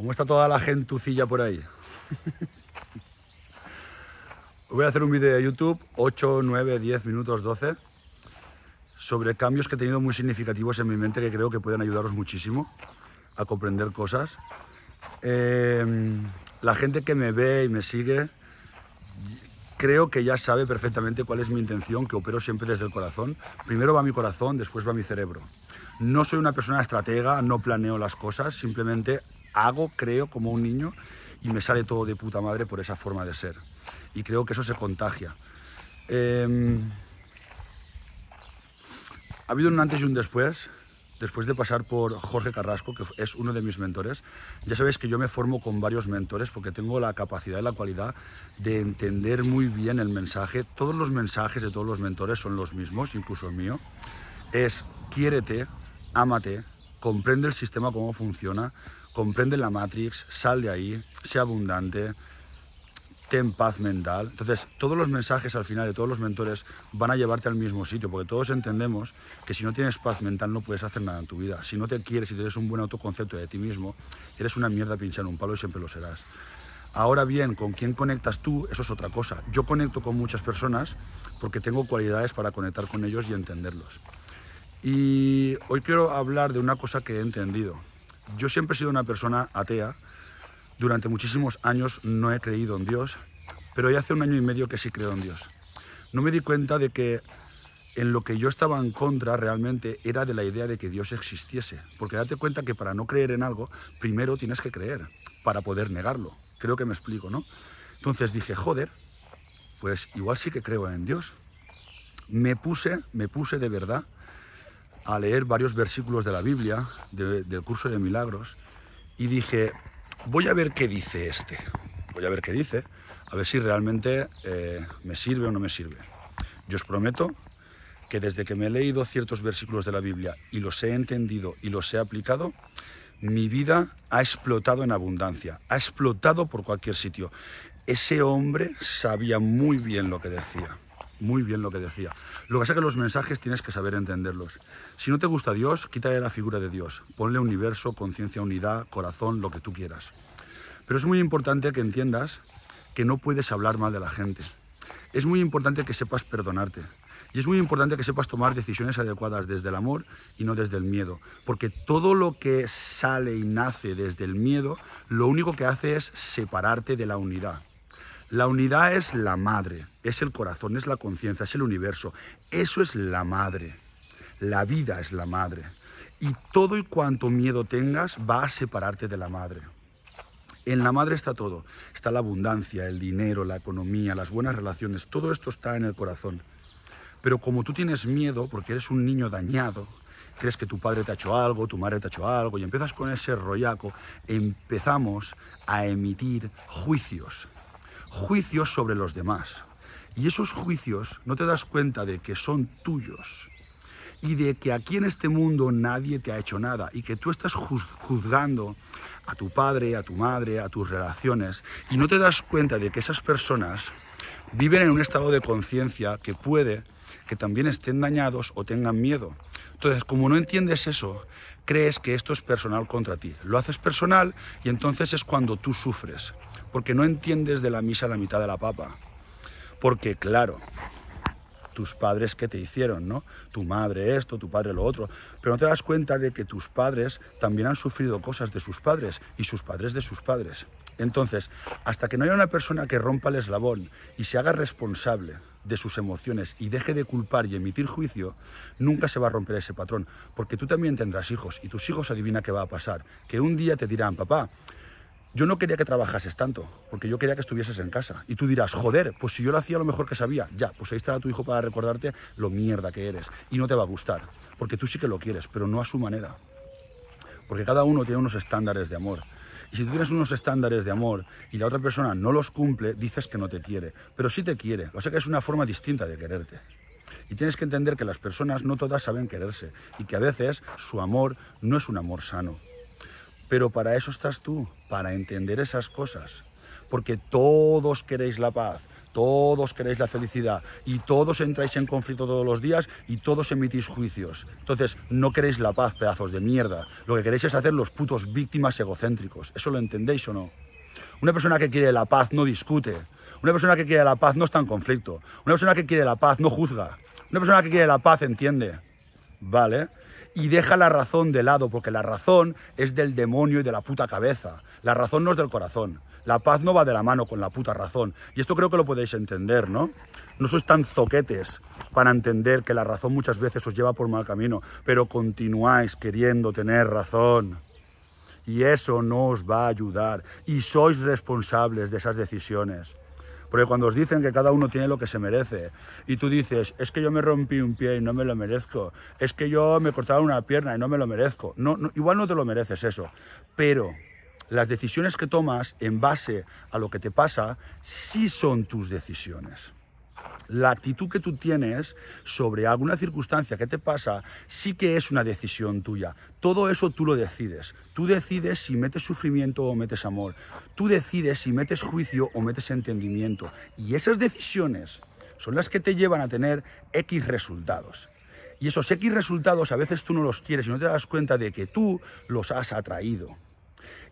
¿Cómo está toda la gentucilla por ahí? Voy a hacer un vídeo de YouTube, 8, 9, 10 minutos, 12, sobre cambios que he tenido muy significativos en mi mente que creo que pueden ayudaros muchísimo a comprender cosas. Eh, la gente que me ve y me sigue, creo que ya sabe perfectamente cuál es mi intención, que opero siempre desde el corazón. Primero va mi corazón, después va mi cerebro. No soy una persona estratega, no planeo las cosas, simplemente hago, creo como un niño y me sale todo de puta madre por esa forma de ser. Y creo que eso se contagia. Em, ha habido un antes y un después, después de pasar por Jorge Carrasco, que es uno de mis mentores. Ya sabéis que yo me formo con varios mentores porque tengo la capacidad y la cualidad de entender muy bien el mensaje. Todos los mensajes de todos los mentores son los mismos, incluso el mío. Es quiérete, ámate, comprende el sistema, cómo funciona, comprende la Matrix, sal de ahí, sea abundante, ten paz mental. Entonces, todos los mensajes al final de todos los mentores van a llevarte al mismo sitio, porque todos entendemos que si no tienes paz mental no puedes hacer nada en tu vida. Si no te quieres y si tienes un buen autoconcepto de ti mismo, eres una mierda pinchando un palo y siempre lo serás. Ahora bien, con quién conectas tú, eso es otra cosa. Yo conecto con muchas personas porque tengo cualidades para conectar con ellos y entenderlos. Y hoy quiero hablar de una cosa que he entendido. Yo siempre he sido una persona atea. Durante muchísimos años no he creído en Dios, pero ya hace un año y medio que sí creo en Dios. No me di cuenta de que en lo que yo estaba en contra realmente era de la idea de que Dios existiese. Porque date cuenta que para no creer en algo, primero tienes que creer para poder negarlo. Creo que me explico, ¿no? Entonces dije, joder, pues igual sí que creo en Dios. Me puse, me puse de verdad a leer varios versículos de la Biblia, del curso de milagros, y dije, voy a ver qué dice este, voy a ver qué dice, a ver si realmente eh, me sirve o no me sirve. Yo os prometo que desde que me he leído ciertos versículos de la Biblia y los he entendido y los he aplicado, mi vida ha explotado en abundancia, ha explotado por cualquier sitio. Ese hombre sabía muy bien lo que decía muy bien lo que decía. Lo que pasa es que los mensajes tienes que saber entenderlos. Si no te gusta Dios, quítale la figura de Dios. Ponle universo, conciencia, unidad, corazón, lo que tú quieras. Pero es muy importante que entiendas que no puedes hablar mal de la gente. Es muy importante que sepas perdonarte. Y es muy importante que sepas tomar decisiones adecuadas desde el amor y no desde el miedo. Porque todo lo que sale y nace desde el miedo, lo único que hace es separarte de la unidad. La unidad es la madre, es el corazón, es la conciencia, es el universo. Eso es la madre. La vida es la madre. Y todo y cuanto miedo tengas va a separarte de la madre. En la madre está todo. Está la abundancia, el dinero, la economía, las buenas relaciones. Todo esto está en el corazón. Pero como tú tienes miedo porque eres un niño dañado, crees que tu padre te ha hecho algo, tu madre te ha hecho algo, y empiezas con ese rollaco, empezamos a emitir juicios juicios sobre los demás. Y esos juicios no te das cuenta de que son tuyos y de que aquí en este mundo nadie te ha hecho nada y que tú estás juzgando a tu padre, a tu madre, a tus relaciones y no te das cuenta de que esas personas viven en un estado de conciencia que puede que también estén dañados o tengan miedo. Entonces, como no entiendes eso, crees que esto es personal contra ti. Lo haces personal y entonces es cuando tú sufres porque no entiendes de la misa la mitad de la papa. Porque claro, tus padres que te hicieron, ¿no? Tu madre esto, tu padre lo otro. Pero no te das cuenta de que tus padres también han sufrido cosas de sus padres y sus padres de sus padres. Entonces, hasta que no haya una persona que rompa el eslabón y se haga responsable de sus emociones y deje de culpar y emitir juicio, nunca se va a romper ese patrón, porque tú también tendrás hijos y tus hijos adivina qué va a pasar, que un día te dirán, papá, yo no quería que trabajases tanto, porque yo quería que estuvieses en casa. Y tú dirás, joder, pues si yo lo hacía lo mejor que sabía, ya, pues ahí estará tu hijo para recordarte lo mierda que eres. Y no te va a gustar, porque tú sí que lo quieres, pero no a su manera. Porque cada uno tiene unos estándares de amor. Y si tú tienes unos estándares de amor y la otra persona no los cumple, dices que no te quiere. Pero sí te quiere, o sea que es una forma distinta de quererte. Y tienes que entender que las personas no todas saben quererse y que a veces su amor no es un amor sano. Pero para eso estás tú, para entender esas cosas. Porque todos queréis la paz, todos queréis la felicidad y todos entráis en conflicto todos los días y todos emitís juicios. Entonces, no queréis la paz, pedazos de mierda. Lo que queréis es hacer los putos víctimas egocéntricos. ¿Eso lo entendéis o no? Una persona que quiere la paz no discute. Una persona que quiere la paz no está en conflicto. Una persona que quiere la paz no juzga. Una persona que quiere la paz entiende. ¿Vale? y deja la razón de lado, porque la razón es del demonio y de la puta cabeza. La razón no es del corazón. La paz no va de la mano con la puta razón. Y esto creo que lo podéis entender, ¿no? No sois tan zoquetes para entender que la razón muchas veces os lleva por mal camino, pero continuáis queriendo tener razón. Y eso no os va a ayudar. Y sois responsables de esas decisiones. Porque cuando os dicen que cada uno tiene lo que se merece y tú dices, es que yo me rompí un pie y no me lo merezco, es que yo me cortaba una pierna y no me lo merezco, no igual no te lo mereces eso, pero las decisiones que tomas en base a lo que te pasa sí son tus decisiones la actitud que tú tienes sobre alguna circunstancia que te pasa sí que es una decisión tuya. Todo eso tú lo decides. Tú decides si metes sufrimiento o metes amor. Tú decides si metes juicio o metes entendimiento. Y esas decisiones son las que te llevan a tener X resultados. Y esos X resultados a veces tú no los quieres y no te das cuenta de que tú los has atraído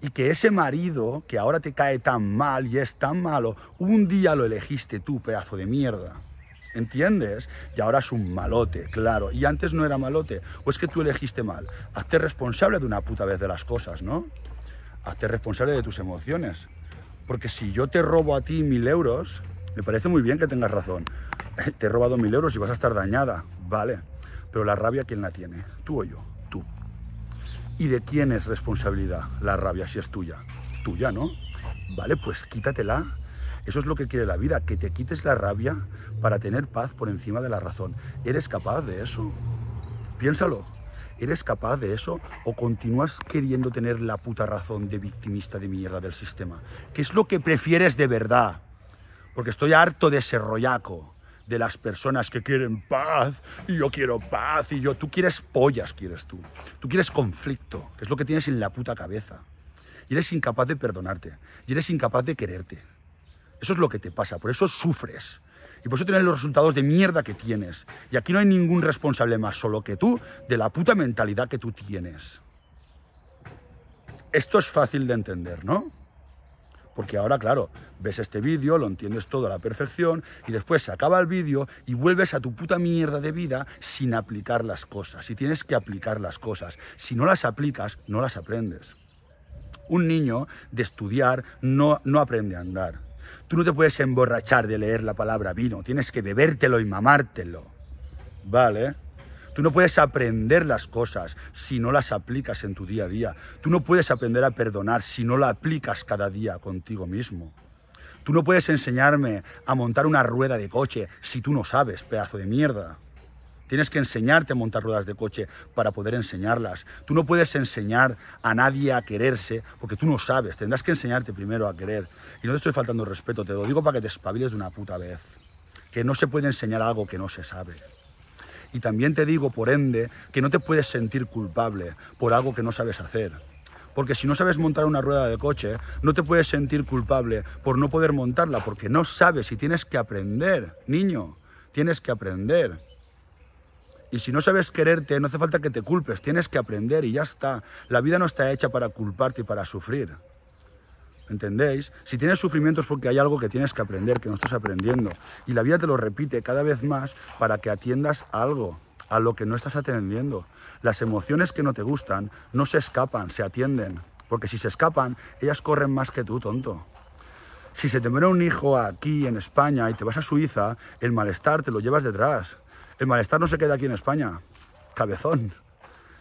y que ese marido que ahora te cae tan mal y es tan malo, un día lo elegiste tú, pedazo de mierda. ¿Entiendes? Y ahora es un malote, claro. Y antes no era malote. O es que tú elegiste mal. Hazte responsable de una puta vez de las cosas, ¿no? Hazte responsable de tus emociones. Porque si yo te robo a ti mil euros, me parece muy bien que tengas razón. Te he robado mil euros y vas a estar dañada, vale. Pero la rabia, ¿quién la tiene? Tú o yo, tú. ¿Y de quién es responsabilidad la rabia si es tuya? Tuya, ¿no? Vale, pues quítatela. Eso es lo que quiere la vida, que te quites la rabia para tener paz por encima de la razón. ¿Eres capaz de eso? Piénsalo. ¿Eres capaz de eso o continúas queriendo tener la puta razón de victimista de mierda del sistema? ¿Qué es lo que prefieres de verdad? Porque estoy harto de ese rollaco de las personas que quieren paz y yo quiero paz y yo. Tú quieres pollas, quieres tú. Tú quieres conflicto, que es lo que tienes en la puta cabeza. Y eres incapaz de perdonarte. Y eres incapaz de quererte. Eso es lo que te pasa. Por eso sufres. Y por eso tienes los resultados de mierda que tienes. Y aquí no hay ningún responsable más solo que tú de la puta mentalidad que tú tienes. Esto es fácil de entender, ¿no? Porque ahora, claro, ves este vídeo, lo entiendes todo a la perfección y después se acaba el vídeo y vuelves a tu puta mierda de vida sin aplicar las cosas. Y tienes que aplicar las cosas. Si no las aplicas, no las aprendes. Un niño de estudiar no, no aprende a andar. Tú no te puedes emborrachar de leer la palabra vino, tienes que bebértelo y mamártelo. ¿Vale? Tú no puedes aprender las cosas si no las aplicas en tu día a día. Tú no puedes aprender a perdonar si no la aplicas cada día contigo mismo. Tú no puedes enseñarme a montar una rueda de coche si tú no sabes, pedazo de mierda. Tienes que enseñarte a montar ruedas de coche para poder enseñarlas. Tú no puedes enseñar a nadie a quererse porque tú no sabes. Tendrás que enseñarte primero a querer. Y no te estoy faltando respeto, te lo digo para que te espabiles de una puta vez. Que no se puede enseñar algo que no se sabe. Y también te digo, por ende, que no te puedes sentir culpable por algo que no sabes hacer. Porque si no sabes montar una rueda de coche, no te puedes sentir culpable por no poder montarla, porque no sabes y tienes que aprender, niño, tienes que aprender. Y si no sabes quererte, no hace falta que te culpes, tienes que aprender y ya está. La vida no está hecha para culparte y para sufrir. ¿entendéis? Si tienes sufrimientos porque hay algo que tienes que aprender, que no estás aprendiendo, y la vida te lo repite cada vez más para que atiendas algo, a lo que no estás atendiendo. Las emociones que no te gustan no se escapan, se atienden, porque si se escapan, ellas corren más que tú, tonto. Si se te muere un hijo aquí en España y te vas a Suiza, el malestar te lo llevas detrás. El malestar no se queda aquí en España. Cabezón.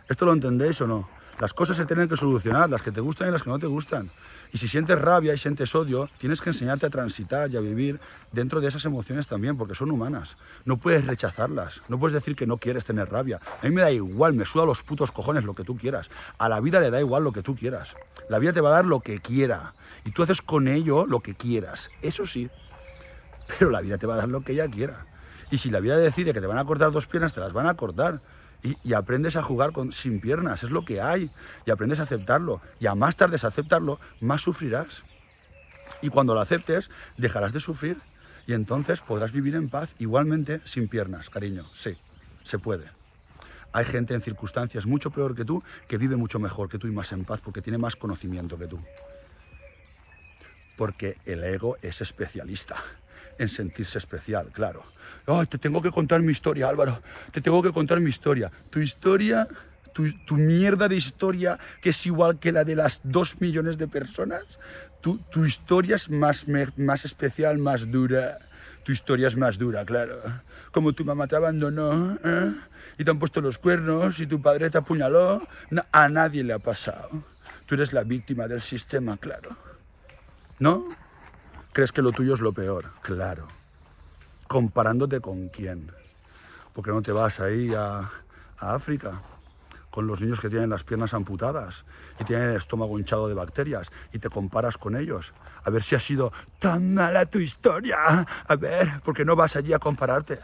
¿Esto lo entendéis o no? Las cosas se tienen que solucionar, las que te gustan y las que no te gustan. Y si sientes rabia y sientes odio, tienes que enseñarte a transitar y a vivir dentro de esas emociones también, porque son humanas. No puedes rechazarlas, no puedes decir que no quieres tener rabia. A mí me da igual, me suda los putos cojones lo que tú quieras. A la vida le da igual lo que tú quieras. La vida te va a dar lo que quiera. Y tú haces con ello lo que quieras. Eso sí. Pero la vida te va a dar lo que ella quiera. Y si la vida decide que te van a cortar dos piernas, te las van a cortar y, aprendes a jugar con, sin piernas, es lo que hay, y aprendes a aceptarlo. Y a más tardes aceptarlo, más sufrirás. Y cuando lo aceptes, dejarás de sufrir y entonces podrás vivir en paz igualmente sin piernas, cariño. Sí, se puede. Hay gente en circunstancias mucho peor que tú que vive mucho mejor que tú y más en paz porque tiene más conocimiento que tú. Porque el ego es especialista en sentirse especial, claro. te tengo que contar mi historia, Álvaro. Te tengo que contar mi historia. Tu historia, tu, mierda de historia, que es igual que la de las dos millones de personas. Tu, historia es más, más especial, más dura. Tu historia es más dura, claro. Como tu mamá te abandonó ¿eh? y te han puesto los cuernos y tu padre te apuñaló, a nadie le ha pasado. Tú eres la víctima del sistema, claro. ¿No? crees que lo tuyo es lo peor. Claro. Comparándote con quién. Porque no te vas ahí a, África con los niños que tienen las piernas amputadas y tienen el estómago hinchado de bacterias y te comparas con ellos. A ver si ha sido tan mala tu historia. A ver, porque no vas allí a compararte.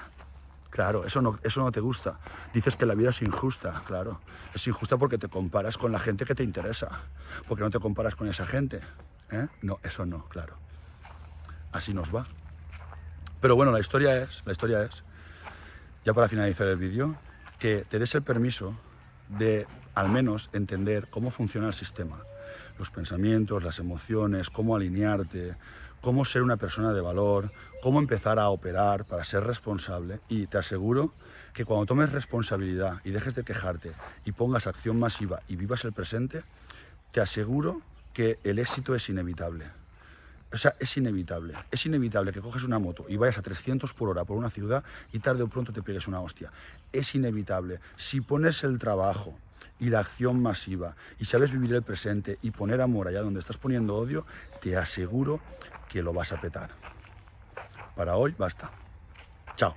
Claro, eso no, eso no te gusta. Dices que la vida es injusta, claro. Es injusta porque te comparas con la gente que te interesa, porque no te comparas con esa gente. ¿eh? No, eso no, claro así nos va. Pero bueno, la historia es, la historia es, ya para finalizar el vídeo, que te des el permiso de al menos entender cómo funciona el sistema, los pensamientos, las emociones, cómo alinearte, cómo ser una persona de valor, cómo empezar a operar para ser responsable y te aseguro que cuando tomes responsabilidad y dejes de quejarte y pongas acción masiva y vivas el presente, te aseguro que el éxito es inevitable. O sea, es inevitable, es inevitable que coges una moto y vayas a 300 por hora por una ciudad y tarde o pronto te pegues una hostia. Es inevitable. Si pones el trabajo y la acción masiva y sabes vivir el presente y poner amor allá donde estás poniendo odio, te aseguro que lo vas a petar. Para hoy basta. Chao.